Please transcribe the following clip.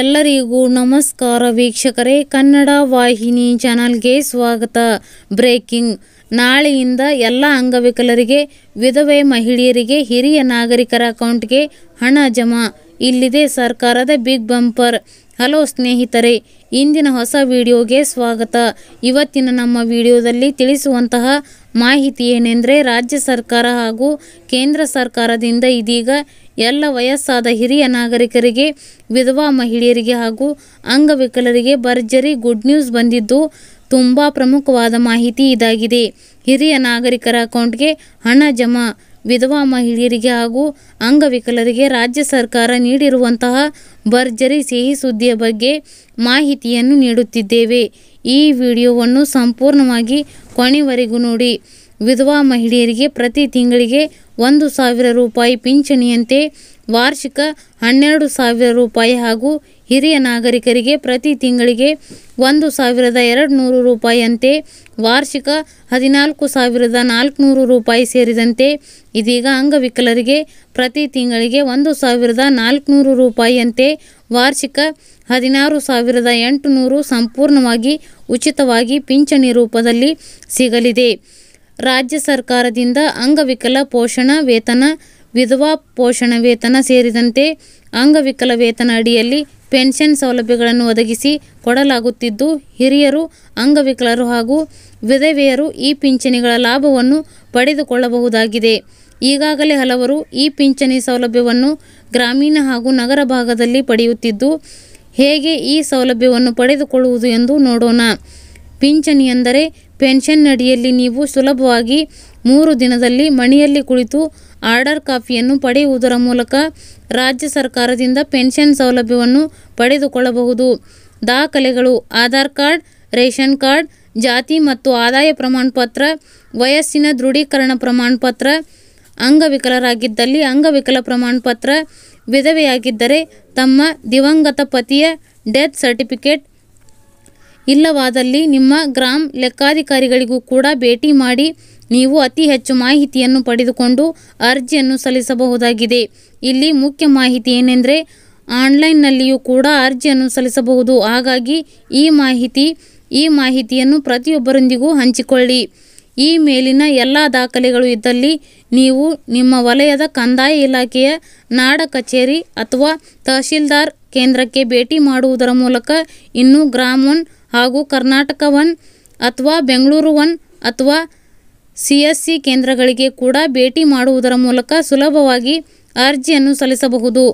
ಎಲ್ಲರಿಗೂ ನಮಸ್ಕಾರ ವೀಕ್ಷಕರೇ ಕನ್ನಡ ವಾಹಿನಿ ಚಾನಲ್ಗೆ ಸ್ವಾಗತ ಬ್ರೇಕಿಂಗ್ ನಾಳೆಯಿಂದ ಎಲ್ಲ ಅಂಗವಿಕಲರಿಗೆ ವಿಧವೆ ಮಹಿಳೆಯರಿಗೆ ಹಿರಿಯ ನಾಗರಿಕರ ಅಕೌಂಟ್ಗೆ ಹಣ ಜಮಾ ಇಲ್ಲಿದೆ ಸರ್ಕಾರದ ಬಿಗ್ ಬಂಪರ್ ಹಲೋ ಸ್ನೇಹಿತರೆ ಇಂದಿನ ಹೊಸ ವಿಡಿಯೋಗೆ ಸ್ವಾಗತ ಇವತ್ತಿನ ನಮ್ಮ ವಿಡಿಯೋದಲ್ಲಿ ತಿಳಿಸುವಂತಹ ಮಾಹಿತಿ ಏನೆಂದರೆ ರಾಜ್ಯ ಸರ್ಕಾರ ಹಾಗೂ ಕೇಂದ್ರ ಸರ್ಕಾರದಿಂದ ಇದೀಗ ಎಲ್ಲ ವಯಸ್ಸಾದ ಹಿರಿಯ ನಾಗರಿಕರಿಗೆ ವಿಧವಾ ಮಹಿಳೆಯರಿಗೆ ಹಾಗೂ ಅಂಗವಿಕಲರಿಗೆ ಭರ್ಜರಿ ಗುಡ್ ನ್ಯೂಸ್ ಬಂದಿದ್ದು ತುಂಬ ಪ್ರಮುಖವಾದ ಮಾಹಿತಿ ಇದಾಗಿದೆ ಹಿರಿಯ ನಾಗರಿಕರ ಅಕೌಂಟ್ಗೆ ಹಣ ಜಮಾ ವಿಧವಾ ಮಹಿಳೆಯರಿಗೆ ಹಾಗೂ ಅಂಗವಿಕಲರಿಗೆ ರಾಜ್ಯ ಸರ್ಕಾರ ನೀಡಿರುವಂತಹ ಭರ್ಜರಿ ಸಿಹಿ ಸುದ್ದಿಯ ಬಗ್ಗೆ ಮಾಹಿತಿಯನ್ನು ನೀಡುತ್ತಿದ್ದೇವೆ ಈ ವಿಡಿಯೋವನ್ನು ಸಂಪೂರ್ಣವಾಗಿ ಕೊನೆವರೆಗೂ ನೋಡಿ ವಿಧವಾ ಮಹಿಳೆಯರಿಗೆ ಪ್ರತಿ ತಿಂಗಳಿಗೆ ಒಂದು ಸಾವಿರ ರೂಪಾಯಿ ಪಿಂಚಣಿಯಂತೆ ವಾರ್ಷಿಕ ಹನ್ನೆರಡು ಸಾವಿರ ರೂಪಾಯಿ ಹಾಗೂ ಹಿರಿಯ ನಾಗರಿಕರಿಗೆ ಪ್ರತಿ ತಿಂಗಳಿಗೆ ಒಂದು ಸಾವಿರದ ಎರಡು ನೂರು ರೂಪಾಯಿಯಂತೆ ವಾರ್ಷಿಕ ಹದಿನಾಲ್ಕು ಸಾವಿರದ ನಾಲ್ಕುನೂರು ರೂಪಾಯಿ ಸೇರಿದಂತೆ ಇದೀಗ ಅಂಗವಿಕಲರಿಗೆ ಪ್ರತಿ ತಿಂಗಳಿಗೆ ಒಂದು ಸಾವಿರದ ನಾಲ್ಕುನೂರು ರೂಪಾಯಿಯಂತೆ ವಾರ್ಷಿಕ ಹದಿನಾರು ಸಾವಿರದ ಎಂಟುನೂರು ಸಂಪೂರ್ಣವಾಗಿ ಉಚಿತವಾಗಿ ಪಿಂಚಣಿ ರೂಪದಲ್ಲಿ ಸಿಗಲಿದೆ ರಾಜ್ಯ ಸರ್ಕಾರದಿಂದ ಅಂಗವಿಕಲ ಪೋಷಣ ವೇತನ ವಿಧವಾ ಪೋಷಣ ವೇತನ ಸೇರಿದಂತೆ ಅಂಗವಿಕಲ ವೇತನ ಅಡಿಯಲ್ಲಿ ಪೆನ್ಷನ್ ಸೌಲಭ್ಯಗಳನ್ನು ಒದಗಿಸಿ ಕೊಡಲಾಗುತ್ತಿದ್ದು ಹಿರಿಯರು ಅಂಗವಿಕಲರು ಹಾಗೂ ವಿಧವೆಯರು ಈ ಪಿಂಚಣಿಗಳ ಲಾಭವನ್ನು ಪಡೆದುಕೊಳ್ಳಬಹುದಾಗಿದೆ ಈಗಾಗಲೇ ಹಲವರು ಈ ಪಿಂಚಣಿ ಸೌಲಭ್ಯವನ್ನು ಗ್ರಾಮೀಣ ಹಾಗೂ ನಗರ ಭಾಗದಲ್ಲಿ ಪಡೆಯುತ್ತಿದ್ದು ಹೇಗೆ ಈ ಸೌಲಭ್ಯವನ್ನು ಪಡೆದುಕೊಳ್ಳುವುದು ಎಂದು ನೋಡೋಣ ಪಿಂಚಣಿ ಪೆನ್ಷನ್ ಪೆನ್ಷನ್ನಡಿಯಲ್ಲಿ ನೀವು ಸುಲಭವಾಗಿ ಮೂರು ದಿನದಲ್ಲಿ ಮಣಿಯಲ್ಲಿ ಕುಳಿತು ಆರ್ಡರ್ ಕಾಫಿಯನ್ನು ಪಡೆಯುವುದರ ಮೂಲಕ ರಾಜ್ಯ ಸರ್ಕಾರದಿಂದ ಪೆನ್ಷನ್ ಸೌಲಭ್ಯವನ್ನು ಪಡೆದುಕೊಳ್ಳಬಹುದು ದಾಖಲೆಗಳು ಆಧಾರ್ ಕಾರ್ಡ್ ರೇಷನ್ ಕಾರ್ಡ್ ಜಾತಿ ಮತ್ತು ಆದಾಯ ಪ್ರಮಾಣಪತ್ರ ವಯಸ್ಸಿನ ದೃಢೀಕರಣ ಪ್ರಮಾಣಪತ್ರ ಅಂಗವಿಕಲರಾಗಿದ್ದಲ್ಲಿ ಅಂಗವಿಕಲ ಪ್ರಮಾಣಪತ್ರ ವಿಧವೆಯಾಗಿದ್ದರೆ ತಮ್ಮ ದಿವಂಗತ ಪತಿಯ ಡೆತ್ ಸರ್ಟಿಫಿಕೇಟ್ ಇಲ್ಲವಾದಲ್ಲಿ ನಿಮ್ಮ ಗ್ರಾಮ ಲೆಕ್ಕಾಧಿಕಾರಿಗಳಿಗೂ ಕೂಡ ಭೇಟಿ ಮಾಡಿ ನೀವು ಅತಿ ಹೆಚ್ಚು ಮಾಹಿತಿಯನ್ನು ಪಡೆದುಕೊಂಡು ಅರ್ಜಿಯನ್ನು ಸಲ್ಲಿಸಬಹುದಾಗಿದೆ ಇಲ್ಲಿ ಮುಖ್ಯ ಮಾಹಿತಿ ಏನೆಂದರೆ ಆನ್ಲೈನ್ನಲ್ಲಿಯೂ ಕೂಡ ಅರ್ಜಿಯನ್ನು ಸಲ್ಲಿಸಬಹುದು ಹಾಗಾಗಿ ಈ ಮಾಹಿತಿ ಈ ಮಾಹಿತಿಯನ್ನು ಪ್ರತಿಯೊಬ್ಬರೊಂದಿಗೂ ಹಂಚಿಕೊಳ್ಳಿ ಈ ಮೇಲಿನ ಎಲ್ಲ ದಾಖಲೆಗಳು ಇದ್ದಲ್ಲಿ ನೀವು ನಿಮ್ಮ ವಲಯದ ಕಂದಾಯ ಇಲಾಖೆಯ ನಾಡ ಕಚೇರಿ ಅಥವಾ ತಹಶೀಲ್ದಾರ್ ಕೇಂದ್ರಕ್ಕೆ ಭೇಟಿ ಮಾಡುವುದರ ಮೂಲಕ ಇನ್ನೂ ಗ್ರಾಮೋನ್ ಹಾಗೂ ಕರ್ನಾಟಕ ಒನ್ ಅಥವಾ ಬೆಂಗಳೂರು ಒನ್ ಅಥವಾ ಸಿ ಎಸ್ ಸಿ ಕೇಂದ್ರಗಳಿಗೆ ಕೂಡ ಭೇಟಿ ಮಾಡುವುದರ ಮೂಲಕ ಸುಲಭವಾಗಿ ಅರ್ಜಿಯನ್ನು ಸಲ್ಲಿಸಬಹುದು